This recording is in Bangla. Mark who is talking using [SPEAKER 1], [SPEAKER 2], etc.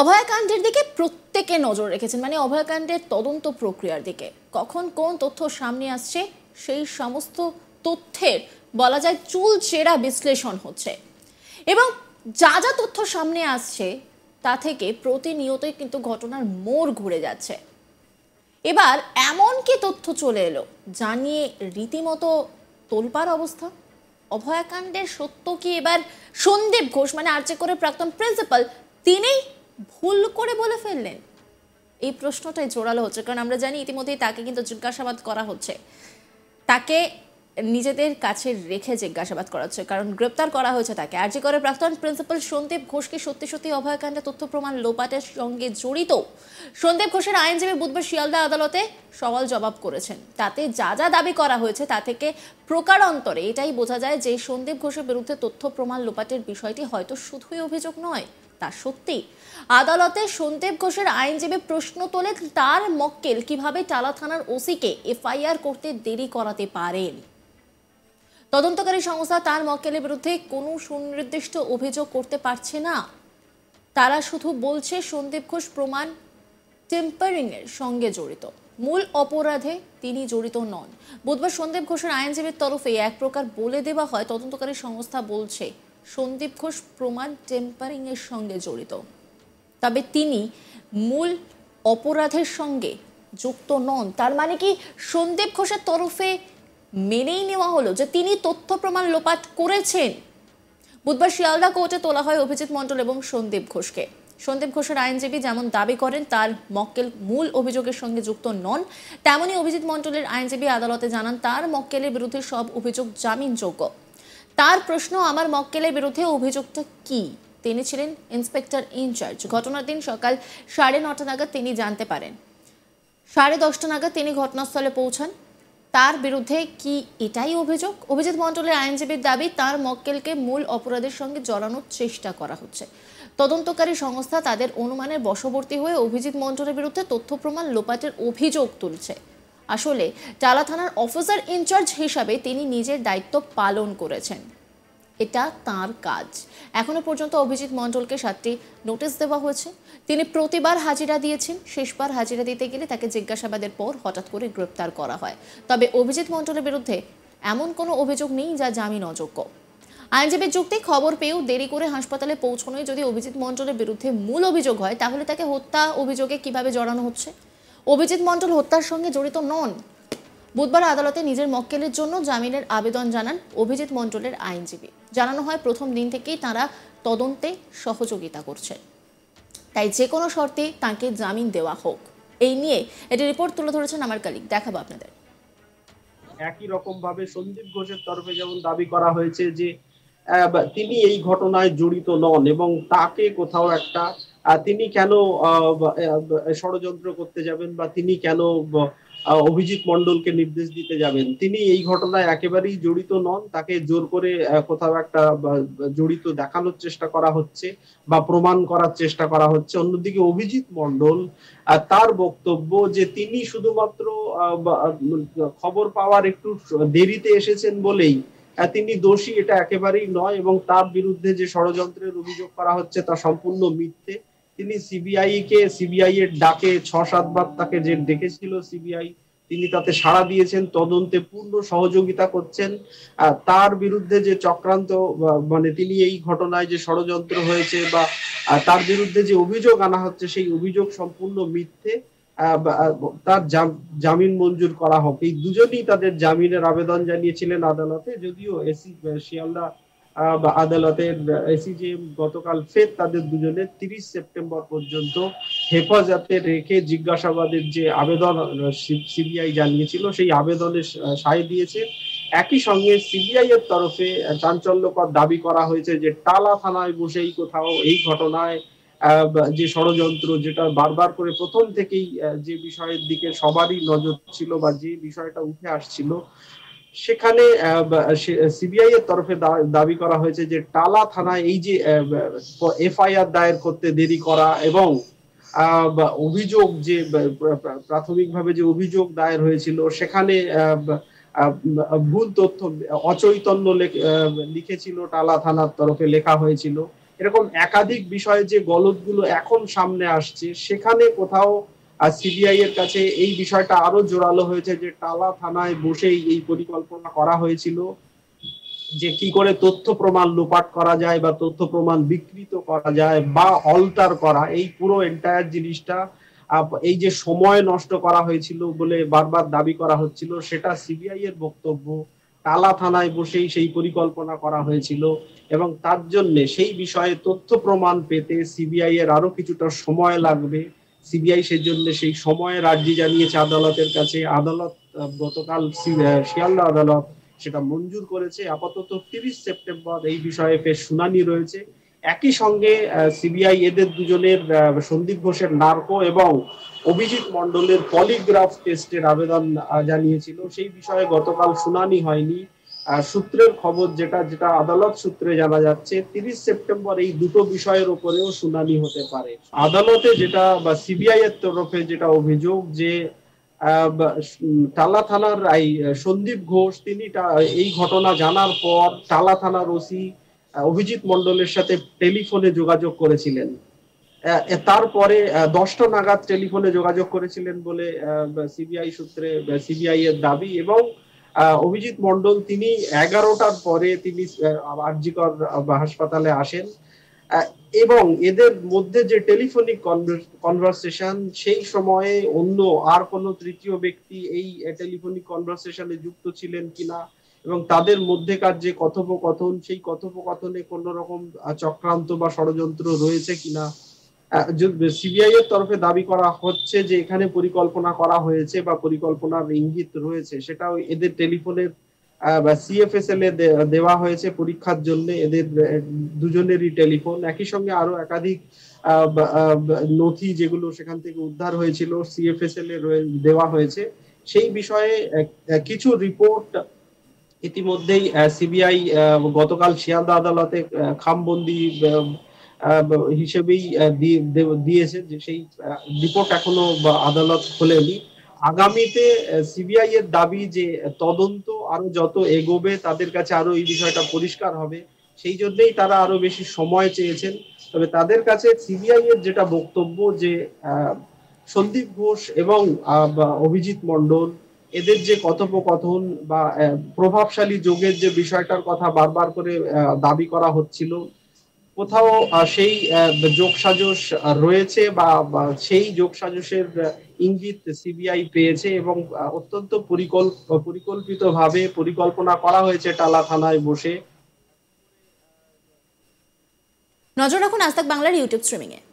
[SPEAKER 1] অভয়াকাণ্ডের দিকে প্রত্যেকে নজর রেখেছেন মানে অভয়াকাণ্ডের তদন্ত প্রক্রিয়ার দিকে কখন কোন তথ্য সামনে আসছে সেই সমস্ত তথ্যের বলা যায় চুল চেরা বিশ্লেষণ হচ্ছে এবং যা যা তথ্য সামনে আসছে তা থেকে প্রতিনিয়তই কিন্তু ঘটনার মোড় ঘুরে যাচ্ছে এবার এমন কি তথ্য চলে এলো যা নিয়ে রীতিমতো তোলপার অবস্থা অভয়াকাণ্ডের সত্য কি এবার সন্দীপ ঘোষ মানে আর্চে করে প্রাক্তন প্রিন্সিপাল তিনিই ভুল করে বলে ফেললেন এই প্রশ্নটাই জোরালো হচ্ছে কারণ আমরা জানি ইতিমধ্যেই তাকে কিন্তু জিজ্ঞাসাবাদ করা হচ্ছে তাকে নিজেদের কাছে রেখে জিজ্ঞাসাবাদ করা হচ্ছে কারণ গ্রেপ্তার করা হয়েছে তাকে আর জি করে প্রাক্তন প্রিন্সিপাল সন্দীপ ঘোষকে সত্যি সত্যি অভয়কাণ্ডে তথ্য প্রমাণ লোপাটের সঙ্গে জড়িত সন্দীপ ঘোষের আইনজীবী বুধবার শিয়ালদা আদালতে সওয়াল জবাব করেছেন তাতে যা যা দাবি করা হয়েছে তা থেকে প্রকারান্তরে এটাই বোঝা যায় যে সন্দীপ ঘোষের বিরুদ্ধে তথ্য প্রমাণ লোপাটের বিষয়টি হয়তো শুধুই অভিযোগ নয় তা সত্যি আদালতে সন্দীপ ঘোষের আইনজীবী প্রশ্ন তোলে তার মক্কেল কিভাবে টালা থানার ওসিকে এফআইআর করতে দেরি করাতে পারেন তদন্তকারী সংস্থা তার মক্কেলের বিরুদ্ধে কোনো সুনির্দিষ্ট অভিযোগ করতে পারছে না তারা শুধু বলছে সন্দীপ ঘোষ প্রমাণ টেম্পারিংয়ের সঙ্গে জড়িত মূল অপরাধে তিনি জড়িত নন বুধবার সন্দীপ ঘোষের আইনজীবীর তরফে এক প্রকার বলে দেওয়া হয় তদন্তকারী সংস্থা বলছে সন্দীপ ঘোষ প্রমাণ টেম্পারিংয়ের সঙ্গে জড়িত তবে তিনি মূল অপরাধের সঙ্গে যুক্ত নন তার মানে কি সন্দীপ ঘোষের তরফে মেনেই নেওয়া হলো যে তিনি তথ্য প্রমাণ লোপাত করেছেন বুধবার শিয়ালদা কোর্টে তোলা হয় অভিজিৎ মণ্ডল এবং সন্দীপ ঘোষকে সন্দীপ ঘোষের আইনজীবী যেমন দাবি করেন তার মক্কেল মূল অভিযোগের সঙ্গে যুক্ত নন তেমনই অভিজিৎ মণ্ডলের আইনজীবী আদালতে জানান তার মক্কেলের বিরুদ্ধে সব অভিযোগ জামিনযোগ্য তার প্রশ্ন আমার মক্কেলের বিরুদ্ধে অভিযোগটা কি তিনি ছিলেন ইন্সপেক্টর ইনচার্জ ঘটনার দিন সকাল সাড়ে নটা নাগাদ তিনি জানতে পারেন সাড়ে দশটা নাগাদ তিনি ঘটনাস্থলে পৌঁছান তার বিরুদ্ধে কি এটাই অভিযোগ অভিজিৎ মন্ডলের আইনজীবীর দাবি তার মক্কেলকে মূল অপরাধের সঙ্গে জড়ানোর চেষ্টা করা হচ্ছে তদন্তকারী সংস্থা তাদের অনুমানের বশবর্তী হয়ে অভিজিৎ মন্ডলের বিরুদ্ধে তথ্য প্রমাণ লোপাটের অভিযোগ তুলছে আসলে টালা থানার অফিসার ইনচার্জ হিসাবে তিনি নিজের দায়িত্ব পালন করেছেন এটা তার কাজ এখনো পর্যন্ত অভিজিৎ মণ্ডলকে সাতটি নোটিশ দেওয়া হয়েছে তিনি প্রতিবার হাজিরা দিয়েছেন শেষবার হাজিরা দিতে গেলে তাকে জিজ্ঞাসাবাদের পর হঠাৎ করে গ্রেপ্তার করা হয় তবে অভিজিৎ মণ্ডলের বিরুদ্ধে এমন কোনো অভিযোগ নেই যা জামিন অযোগ্য আইনজীবীর যুক্তি খবর পেয়েও দেরি করে হাসপাতালে পৌঁছনোয় যদি অভিজিৎ মণ্ডলের বিরুদ্ধে মূল অভিযোগ হয় তাহলে তাকে হত্যা অভিযোগে কিভাবে জড়ানো হচ্ছে অভিজিৎ মণ্ডল হত্যার সঙ্গে জড়িত নন বুধবার আদালতে নিজের মক্কেলের জন্য জামিনের আবেদন জানান অভিজিৎ মণ্ডলের আইনজীবী জানানো হয় প্রথম দিন থেকেই তারা তদন্তে সহযোগিতা করছেন তাই যে কোনো শর্তে তাকে জামিন দেওয়া হোক এই নিয়ে এটি রিপোর্ট তুলে ধরেছেন আমার কালিক দেখাবো আপনাদের
[SPEAKER 2] একই রকম ভাবে সন্দীপ ঘোষের তরফে যেমন দাবি করা হয়েছে যে তিনি এই ঘটনায় জড়িত নন এবং তাকে কোথাও একটা তিনি কেন ষড়যন্ত্র করতে যাবেন বা তিনি কেন অভিজিৎ মন্ডলকে নির্দেশ দিতে যাবেন তিনি এই ঘটনায় একেবারেই জড়িত নন তাকে জোর করে কোথাও একটা জড়িত দেখানোর চেষ্টা করা হচ্ছে বা প্রমাণ করার চেষ্টা করা হচ্ছে অন্যদিকে অভিজিৎ মন্ডল তার বক্তব্য যে তিনি শুধুমাত্র খবর পাওয়ার একটু দেরিতে এসেছেন বলেই তিনি দোষী এটা একেবারেই নয় এবং তার বিরুদ্ধে যে ষড়যন্ত্রের অভিযোগ করা হচ্ছে তা সম্পূর্ণ মিথ্যে তিনি সিবিআই কে সিবিআই এর ডাকে ছ সাতবার তাকে যে ডেকেছিল সিবিআই তিনি তাতে সাড়া দিয়েছেন তদন্তে পূর্ণ সহযোগিতা করছেন তার বিরুদ্ধে যে চক্রান্ত মানে তিনি এই ঘটনায় যে ষড়যন্ত্র হয়েছে বা তার বিরুদ্ধে যে অভিযোগ আনা হচ্ছে সেই অভিযোগ সম্পূর্ণ মিথ্যে তার জামিন মঞ্জুর করা হোক এই দুজনই তাদের জামিনের আবেদন জানিয়েছিলেন আদালতে যদিও এসি শিয়ালদা আদালতের এসিজিএম গতকাল ফের তাদের দুজনে তিরিশ সেপ্টেম্বর পর্যন্ত হেফাজতে রেখে জিজ্ঞাসাবাদের যে আবেদন সিবিআই জানিয়েছিল সেই আবেদনে সায় দিয়েছে একই সঙ্গে সিবিআই এর তরফে চাঞ্চল্যকর দাবি করা হয়েছে যে টালা থানায় বসেই কোথাও এই ঘটনায় যে ষড়যন্ত্র যেটা বারবার করে প্রথম থেকেই যে বিষয়ের দিকে সবারই নজর ছিল বা যে বিষয়টা উঠে আসছিল সেখানে সিবিআই এর তরফে দাবি করা হয়েছে যে টালা থানায় এই যে এফআইআর দায়ের করতে দেরি করা এবং অভিযোগ যে প্রাথমিকভাবে যে অভিযোগ দায়ের হয়েছিল সেখানে ভুল তথ্য অচৈতন্য লিখেছিল টালা থানার তরফে লেখা হয়েছিল এরকম একাধিক বিষয়ে যে গলদগুলো এখন সামনে আসছে সেখানে কোথাও আর সিবিআই এর কাছে এই বিষয়টা আরো জোরালো হয়েছে যে টালা থানায় বসেই এই পরিকল্পনা করা হয়েছিল যে কি করে তথ্য প্রমাণ লোপাট করা যায় বা তথ্য প্রমাণ বিকৃত করা যায় বা অল্টার করা এই পুরো এন্টায়ার জিনিসটা এই যে সময় নষ্ট করা হয়েছিল বলে বারবার দাবি করা হচ্ছিল সেটা সিবিআই এর বক্তব্য টালা থানায় বসেই সেই পরিকল্পনা করা হয়েছিল এবং তার জন্য সেই বিষয়ে তথ্য প্রমাণ পেতে সিবিআই এর আরো কিছুটা সময় লাগবে সিবিআই জন্য সেই সময়ে রাজ্যে জানিয়েছে আদালতের কাছে আদালত গতকাল শিয়ালদা আদালত সেটা মঞ্জুর করেছে আপাতত তিরিশ সেপ্টেম্বর এই বিষয়ে ফের শুনানি রয়েছে একই সঙ্গে সিবিআই এদের দুজনের সন্দীপ ঘোষের নার্কো এবং অভিজিৎ মন্ডলের পলিগ্রাফ টেস্টের আবেদন জানিয়েছিল সেই বিষয়ে গতকাল শুনানি হয়নি সূত্রের খবর যেটা যেটা আদালত সূত্রে জানা যাচ্ছে তিরিশ সেপ্টেম্বর এই দুটো বিষয়ের উপরেও শুনানি হতে পারে আদালতে যেটা বা সিবিআই এর তরফে যেটা অভিযোগ যে টালা থানার এই সন্দীপ ঘোষ তিনি এই ঘটনা জানার পর টালা থানার ওসি অভিজিৎ মন্ডলের সাথে টেলিফোনে যোগাযোগ করেছিলেন তারপরে দশটা নাগাদ টেলিফোনে যোগাযোগ করেছিলেন বলে সিবিআই সূত্রে সিবিআই এর দাবি এবং অভিজিৎ মন্ডল তিনি এগারোটার পরে তিনি আরজিকর হাসপাতালে আসেন এবং এদের মধ্যে যে টেলিফোনিক কনভারসেশন সেই সময়ে অন্য আর কোনো তৃতীয় ব্যক্তি এই টেলিফোনিক কনভারসেশনে যুক্ত ছিলেন কিনা এবং তাদের মধ্যেকার যে কথোপকথন সেই কথোপকথনে কোন রকম চক্রান্ত বা ষড়যন্ত্র রয়েছে কিনা সিবিআই এর তরফে দাবি করা হচ্ছে যে এখানে পরিকল্পনা করা হয়েছে বা পরিকল্পনার ইঙ্গিত রয়েছে সেটাও এদের টেলিফোনের বা সিএফএসএল এ দেওয়া হয়েছে পরীক্ষার জন্য এদের দুজনেরই টেলিফোন একই সঙ্গে আরো একাধিক নথি যেগুলো সেখান থেকে উদ্ধার হয়েছিল সিএফএসএল এ দেওয়া হয়েছে সেই বিষয়ে কিছু রিপোর্ট ইতিমধ্যেই সিবিআই গতকাল শিয়ালদা আদালতে খামবন্দি হিসেবেই দিয়েছে যে সেই রিপোর্ট এখনো আদালত খোলেনি আগামীতে সিবিআই এর দাবি যে তদন্ত আরো যত এগোবে তাদের কাছে আরো এই বিষয়টা পরিষ্কার হবে সেই জন্যই তারা আরো বেশি সময় চেয়েছেন তবে তাদের কাছে সিবিআই এর যেটা বক্তব্য যে সন্দীপ ঘোষ এবং অভিজিৎ মন্ডল এদের যে কথোপকথন বা প্রভাবশালী যোগের যে বিষয়টার কথা বারবার করে দাবি করা হচ্ছিল কোথাও সেই যোগ সাজস রয়েছে বা সেই যোগ সাজসের ইঙ্গিত সিবিআই পেয়েছে এবং অত্যন্ত পরিকল্পিতভাবে পরিকল্পনা করা হয়েছে টালা থানায়
[SPEAKER 1] বসে নজর রাখুন আজ বাংলার ইউটিউব স্ট্রিমিং এ